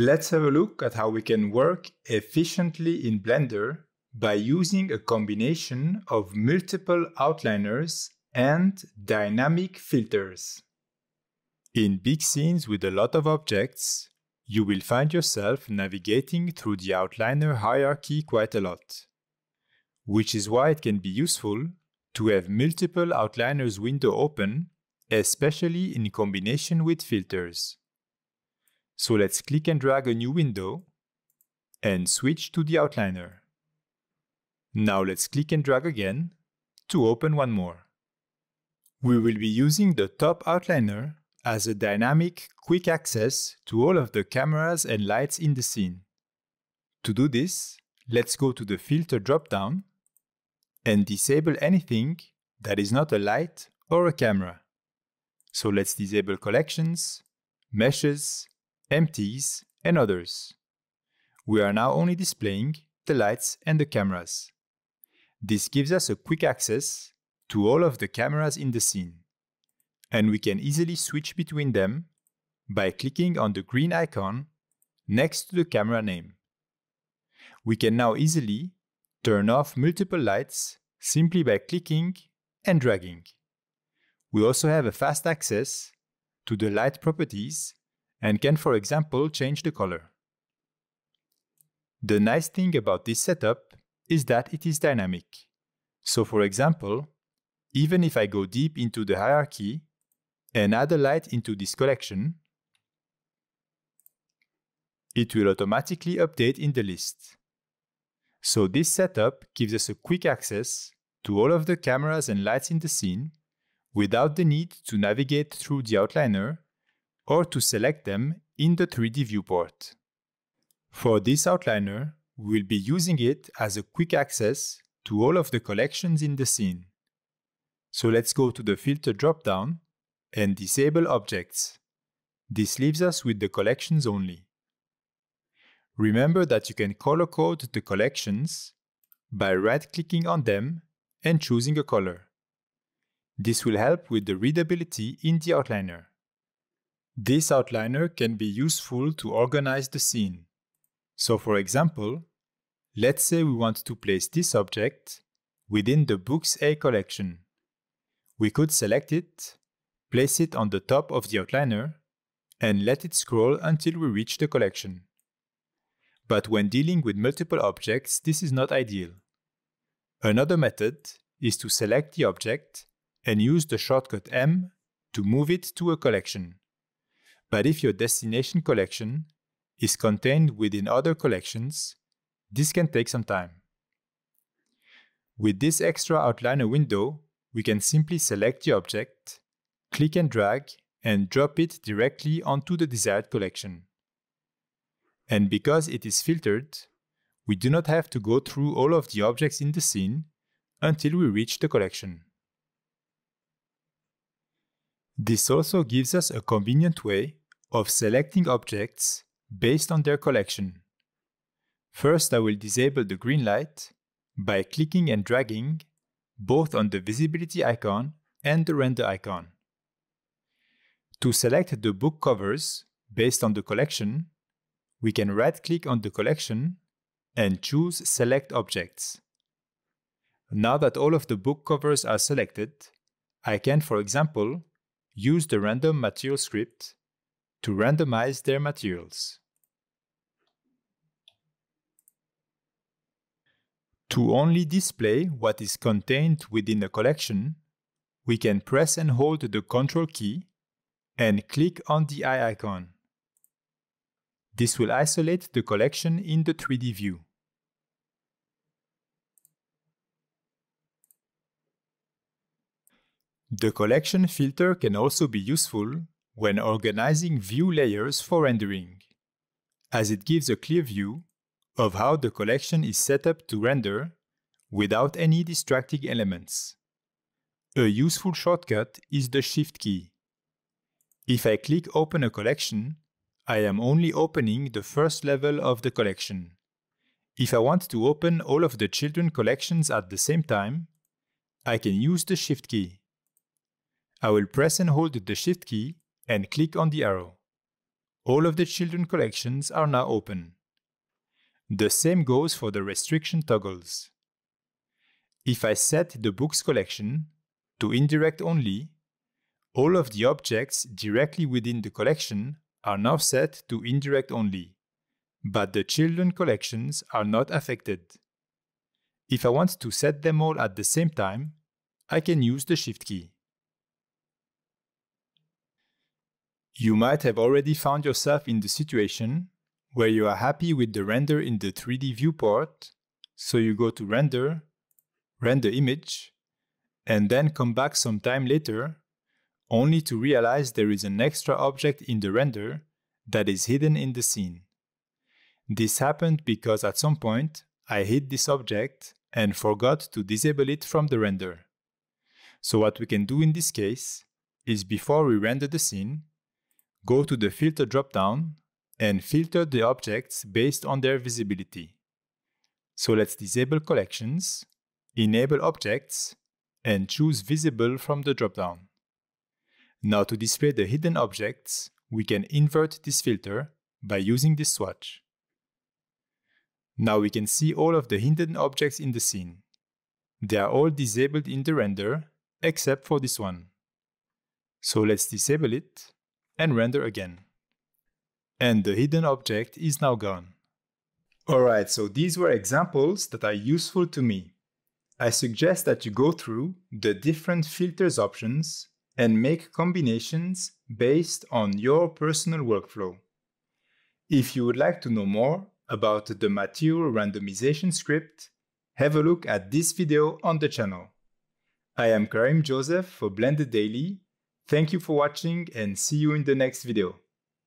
Let's have a look at how we can work efficiently in Blender by using a combination of multiple outliners and dynamic filters. In big scenes with a lot of objects, you will find yourself navigating through the outliner hierarchy quite a lot, which is why it can be useful to have multiple outliners window open, especially in combination with filters. So let's click and drag a new window and switch to the outliner. Now let's click and drag again to open one more. We will be using the top outliner as a dynamic quick access to all of the cameras and lights in the scene. To do this, let's go to the filter dropdown and disable anything that is not a light or a camera. So let's disable collections, meshes, empties, and others. We are now only displaying the lights and the cameras. This gives us a quick access to all of the cameras in the scene. And we can easily switch between them by clicking on the green icon next to the camera name. We can now easily turn off multiple lights simply by clicking and dragging. We also have a fast access to the light properties and can for example change the color. The nice thing about this setup is that it is dynamic. So for example, even if I go deep into the hierarchy and add a light into this collection, it will automatically update in the list. So this setup gives us a quick access to all of the cameras and lights in the scene without the need to navigate through the outliner or to select them in the 3D viewport. For this outliner, we will be using it as a quick access to all of the collections in the scene. So let's go to the filter dropdown and disable objects. This leaves us with the collections only. Remember that you can color code the collections by right-clicking on them and choosing a color. This will help with the readability in the outliner. This outliner can be useful to organize the scene. So for example, let's say we want to place this object within the Books A collection. We could select it, place it on the top of the outliner, and let it scroll until we reach the collection. But when dealing with multiple objects, this is not ideal. Another method is to select the object and use the shortcut M to move it to a collection. But if your destination collection is contained within other collections, this can take some time. With this extra outliner window, we can simply select the object, click and drag, and drop it directly onto the desired collection. And because it is filtered, we do not have to go through all of the objects in the scene until we reach the collection. This also gives us a convenient way of selecting objects based on their collection. First, I will disable the green light by clicking and dragging both on the visibility icon and the render icon. To select the book covers based on the collection, we can right-click on the collection and choose Select Objects. Now that all of the book covers are selected, I can, for example, use the random material script to randomize their materials. To only display what is contained within the collection, we can press and hold the Ctrl key and click on the eye icon. This will isolate the collection in the 3D view. The collection filter can also be useful when organizing view layers for rendering, as it gives a clear view of how the collection is set up to render without any distracting elements. A useful shortcut is the Shift key. If I click Open a collection, I am only opening the first level of the collection. If I want to open all of the children collections at the same time, I can use the Shift key. I will press and hold the Shift key and click on the arrow. All of the children collections are now open. The same goes for the restriction toggles. If I set the books collection to indirect only, all of the objects directly within the collection are now set to indirect only, but the children collections are not affected. If I want to set them all at the same time, I can use the Shift key. You might have already found yourself in the situation where you are happy with the render in the 3D viewport, so you go to render, render image, and then come back some time later, only to realize there is an extra object in the render that is hidden in the scene. This happened because at some point, I hid this object and forgot to disable it from the render. So what we can do in this case is before we render the scene, go to the Filter dropdown and filter the objects based on their visibility. So let's disable collections, enable objects, and choose visible from the dropdown. Now to display the hidden objects, we can invert this filter by using this swatch. Now we can see all of the hidden objects in the scene. They are all disabled in the render, except for this one. So let's disable it and render again. And the hidden object is now gone. Alright, so these were examples that are useful to me. I suggest that you go through the different filters options and make combinations based on your personal workflow. If you would like to know more about the material randomization script, have a look at this video on the channel. I am Karim Joseph for Blended Daily Thank you for watching and see you in the next video.